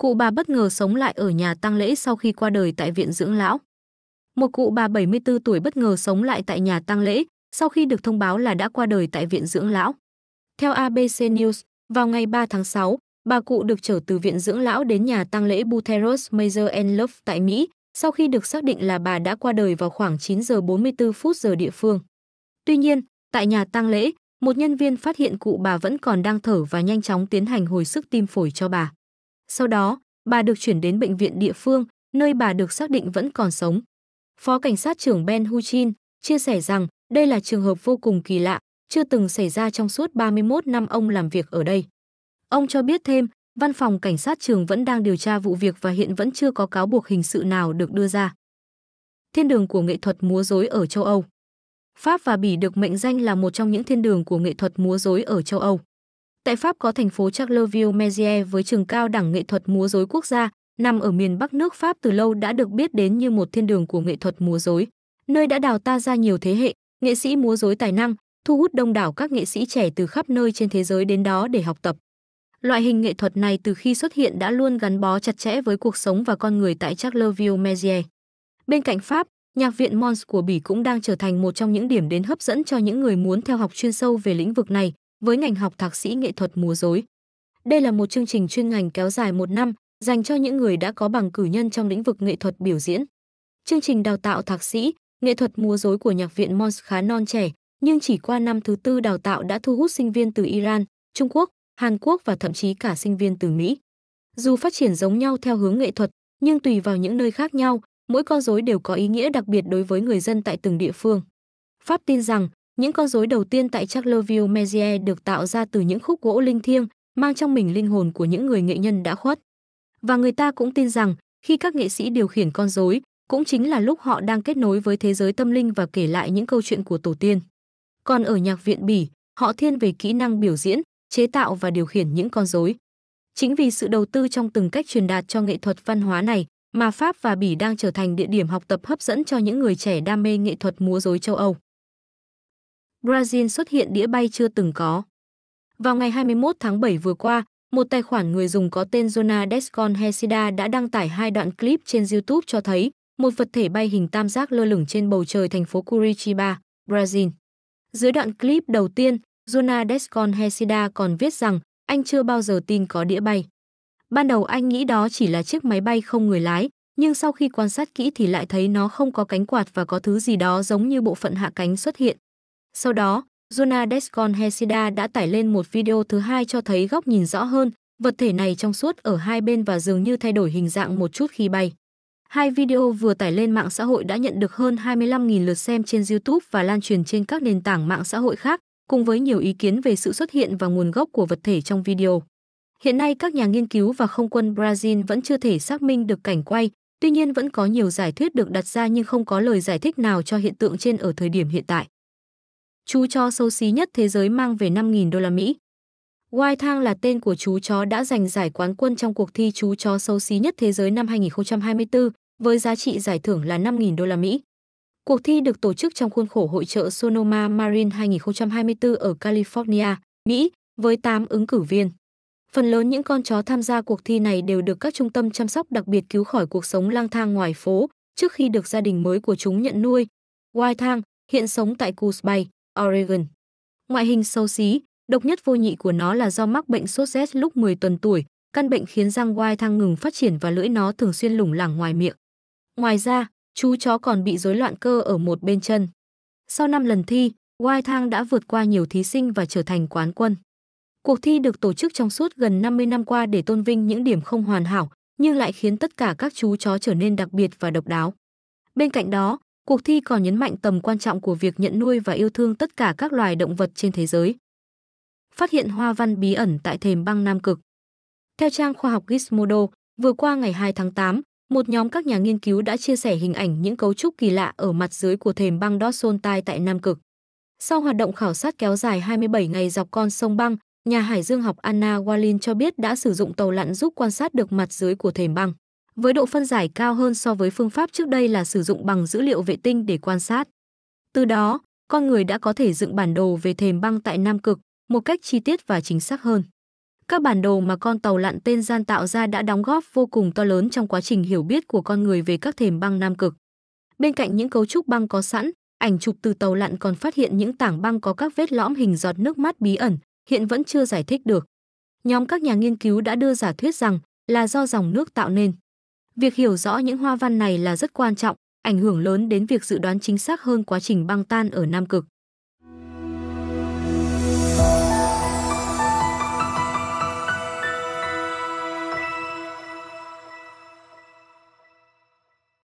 Cụ bà bất ngờ sống lại ở nhà tang lễ sau khi qua đời tại viện dưỡng lão. Một cụ bà 74 tuổi bất ngờ sống lại tại nhà tang lễ sau khi được thông báo là đã qua đời tại viện dưỡng lão. Theo ABC News, vào ngày 3 tháng 6, bà cụ được trở từ viện dưỡng lão đến nhà tang lễ Buteros Major and Love tại Mỹ sau khi được xác định là bà đã qua đời vào khoảng 9 giờ 44 phút giờ địa phương. Tuy nhiên, tại nhà tang lễ, một nhân viên phát hiện cụ bà vẫn còn đang thở và nhanh chóng tiến hành hồi sức tim phổi cho bà. Sau đó, bà được chuyển đến bệnh viện địa phương, nơi bà được xác định vẫn còn sống. Phó cảnh sát trưởng Ben Huchin chia sẻ rằng đây là trường hợp vô cùng kỳ lạ, chưa từng xảy ra trong suốt 31 năm ông làm việc ở đây. Ông cho biết thêm, văn phòng cảnh sát trường vẫn đang điều tra vụ việc và hiện vẫn chưa có cáo buộc hình sự nào được đưa ra. Thiên đường của nghệ thuật múa rối ở châu Âu Pháp và Bỉ được mệnh danh là một trong những thiên đường của nghệ thuật múa rối ở châu Âu. Tại Pháp có thành phố Charleville-Mézières với trường cao đẳng nghệ thuật múa rối quốc gia, nằm ở miền Bắc nước Pháp từ lâu đã được biết đến như một thiên đường của nghệ thuật múa rối, nơi đã đào ta ra nhiều thế hệ nghệ sĩ múa rối tài năng, thu hút đông đảo các nghệ sĩ trẻ từ khắp nơi trên thế giới đến đó để học tập. Loại hình nghệ thuật này từ khi xuất hiện đã luôn gắn bó chặt chẽ với cuộc sống và con người tại Charleville-Mézières. Bên cạnh Pháp, nhạc viện Mons của Bỉ cũng đang trở thành một trong những điểm đến hấp dẫn cho những người muốn theo học chuyên sâu về lĩnh vực này, với ngành học thạc sĩ nghệ thuật múa rối. Đây là một chương trình chuyên ngành kéo dài một năm, dành cho những người đã có bằng cử nhân trong lĩnh vực nghệ thuật biểu diễn. Chương trình đào tạo thạc sĩ, nghệ thuật múa rối của Nhạc viện Mons khá non trẻ, nhưng chỉ qua năm thứ tư đào tạo đã thu hút sinh viên từ Iran, Trung Quốc, Hàn Quốc và thậm chí cả sinh viên từ Mỹ. Dù phát triển giống nhau theo hướng nghệ thuật, nhưng tùy vào những nơi khác nhau, mỗi con rối đều có ý nghĩa đặc biệt đối với người dân tại từng địa phương. Pháp tin rằng, những con rối đầu tiên tại Charleville Mézières được tạo ra từ những khúc gỗ linh thiêng, mang trong mình linh hồn của những người nghệ nhân đã khuất. Và người ta cũng tin rằng, khi các nghệ sĩ điều khiển con rối, cũng chính là lúc họ đang kết nối với thế giới tâm linh và kể lại những câu chuyện của tổ tiên. Còn ở nhạc viện Bỉ, họ thiên về kỹ năng biểu diễn, chế tạo và điều khiển những con rối. Chính vì sự đầu tư trong từng cách truyền đạt cho nghệ thuật văn hóa này mà Pháp và Bỉ đang trở thành địa điểm học tập hấp dẫn cho những người trẻ đam mê nghệ thuật múa rối châu Âu. Brazil xuất hiện đĩa bay chưa từng có. Vào ngày 21 tháng 7 vừa qua, một tài khoản người dùng có tên Jonah Descon Hesida đã đăng tải hai đoạn clip trên YouTube cho thấy một vật thể bay hình tam giác lơ lửng trên bầu trời thành phố Curitiba, Brazil. Dưới đoạn clip đầu tiên, Jonah Descon Hesida còn viết rằng anh chưa bao giờ tin có đĩa bay. Ban đầu anh nghĩ đó chỉ là chiếc máy bay không người lái, nhưng sau khi quan sát kỹ thì lại thấy nó không có cánh quạt và có thứ gì đó giống như bộ phận hạ cánh xuất hiện. Sau đó, Jonah Descon Hesida đã tải lên một video thứ hai cho thấy góc nhìn rõ hơn, vật thể này trong suốt ở hai bên và dường như thay đổi hình dạng một chút khi bay. Hai video vừa tải lên mạng xã hội đã nhận được hơn 25.000 lượt xem trên YouTube và lan truyền trên các nền tảng mạng xã hội khác, cùng với nhiều ý kiến về sự xuất hiện và nguồn gốc của vật thể trong video. Hiện nay các nhà nghiên cứu và không quân Brazil vẫn chưa thể xác minh được cảnh quay, tuy nhiên vẫn có nhiều giải thuyết được đặt ra nhưng không có lời giải thích nào cho hiện tượng trên ở thời điểm hiện tại chú chó xấu xí nhất thế giới mang về 5.000 đô la Mỹ. White Thang là tên của chú chó đã giành giải quán quân trong cuộc thi chú chó xấu xí nhất thế giới năm 2024 với giá trị giải thưởng là 5.000 đô la Mỹ. Cuộc thi được tổ chức trong khuôn khổ hội trợ Sonoma Marine 2024 ở California, Mỹ, với 8 ứng cử viên. Phần lớn những con chó tham gia cuộc thi này đều được các trung tâm chăm sóc đặc biệt cứu khỏi cuộc sống lang thang ngoài phố trước khi được gia đình mới của chúng nhận nuôi. White Thang hiện sống tại Coos Bay. Oregon. Ngoại hình xấu xí, độc nhất vô nhị của nó là do mắc bệnh sốt rét lúc 10 tuần tuổi, căn bệnh khiến răng quai thang ngừng phát triển và lưỡi nó thường xuyên lủng lẳng ngoài miệng. Ngoài ra, chú chó còn bị rối loạn cơ ở một bên chân. Sau 5 lần thi, Wai Thang đã vượt qua nhiều thí sinh và trở thành quán quân. Cuộc thi được tổ chức trong suốt gần 50 năm qua để tôn vinh những điểm không hoàn hảo, nhưng lại khiến tất cả các chú chó trở nên đặc biệt và độc đáo. Bên cạnh đó, Cuộc thi còn nhấn mạnh tầm quan trọng của việc nhận nuôi và yêu thương tất cả các loài động vật trên thế giới. Phát hiện hoa văn bí ẩn tại thềm băng Nam Cực. Theo trang khoa học Gizmodo, vừa qua ngày 2 tháng 8, một nhóm các nhà nghiên cứu đã chia sẻ hình ảnh những cấu trúc kỳ lạ ở mặt dưới của thềm băng Dawson Tai tại Nam Cực. Sau hoạt động khảo sát kéo dài 27 ngày dọc con sông băng, nhà hải dương học Anna Wallin cho biết đã sử dụng tàu lặn giúp quan sát được mặt dưới của thềm băng với độ phân giải cao hơn so với phương pháp trước đây là sử dụng bằng dữ liệu vệ tinh để quan sát. Từ đó, con người đã có thể dựng bản đồ về thềm băng tại Nam Cực một cách chi tiết và chính xác hơn. Các bản đồ mà con tàu lặn tên gian tạo ra đã đóng góp vô cùng to lớn trong quá trình hiểu biết của con người về các thềm băng Nam Cực. Bên cạnh những cấu trúc băng có sẵn, ảnh chụp từ tàu lặn còn phát hiện những tảng băng có các vết lõm hình giọt nước mắt bí ẩn, hiện vẫn chưa giải thích được. Nhóm các nhà nghiên cứu đã đưa giả thuyết rằng là do dòng nước tạo nên. Việc hiểu rõ những hoa văn này là rất quan trọng, ảnh hưởng lớn đến việc dự đoán chính xác hơn quá trình băng tan ở Nam Cực.